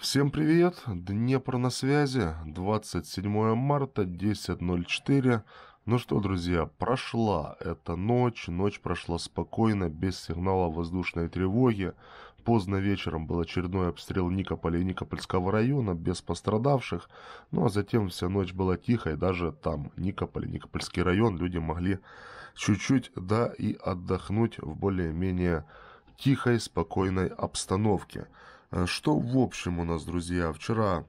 Всем привет! Днепр на связи, 27 марта, 10.04. Ну что, друзья, прошла эта ночь, ночь прошла спокойно, без сигнала воздушной тревоги. Поздно вечером был очередной обстрел Никополя и Никопольского района, без пострадавших. Ну а затем вся ночь была тихой, даже там, Никополь, Никопольский район, люди могли чуть-чуть, да, и отдохнуть в более-менее тихой, спокойной обстановке. Э, что в общем у нас, друзья? Вчера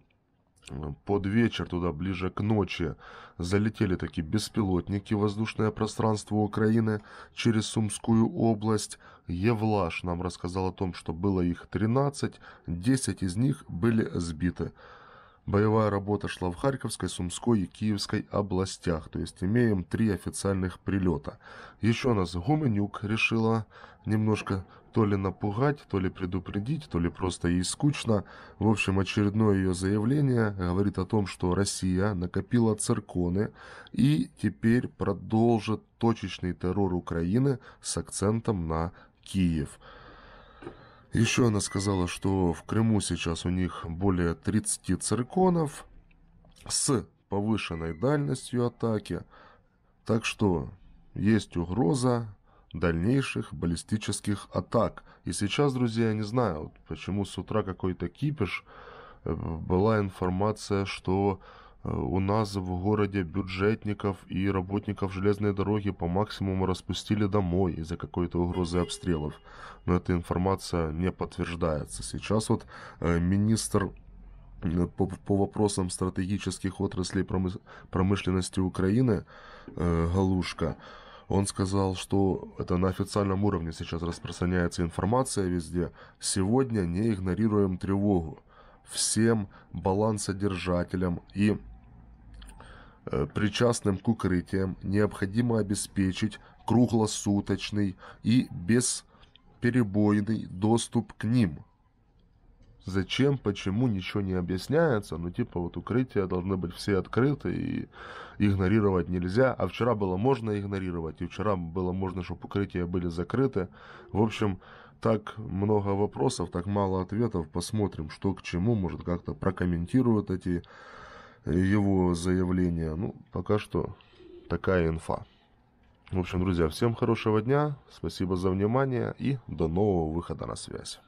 э, под вечер, туда ближе к ночи, залетели такие беспилотники в воздушное пространство Украины через Сумскую область. Евлаш нам рассказал о том, что было их 13, 10 из них были сбиты. Боевая работа шла в Харьковской, Сумской и Киевской областях, то есть имеем три официальных прилета. Еще нас Гуменюк решила немножко то ли напугать, то ли предупредить, то ли просто ей скучно. В общем, очередное ее заявление говорит о том, что Россия накопила цирконы и теперь продолжит точечный террор Украины с акцентом на Киев. Еще она сказала, что в Крыму сейчас у них более 30 цирконов с повышенной дальностью атаки. Так что есть угроза дальнейших баллистических атак. И сейчас, друзья, я не знаю, почему с утра какой-то кипиш. Э, была информация, что у нас в городе бюджетников и работников железной дороги по максимуму распустили домой из-за какой-то угрозы обстрелов. Но эта информация не подтверждается. Сейчас вот э, министр э, по, по вопросам стратегических отраслей промышленности Украины э, Галушка, он сказал, что это на официальном уровне сейчас распространяется информация везде. Сегодня не игнорируем тревогу всем балансодержателям и Э, причастным к укрытиям необходимо обеспечить круглосуточный и бесперебойный доступ к ним. Зачем, почему, ничего не объясняется, ну типа вот укрытия должны быть все открыты и игнорировать нельзя, а вчера было можно игнорировать, и вчера было можно, чтобы укрытия были закрыты. В общем, так много вопросов, так мало ответов, посмотрим, что к чему, может как-то прокомментируют эти его заявление. Ну, пока что такая инфа. В общем, друзья, всем хорошего дня, спасибо за внимание и до нового выхода на связь.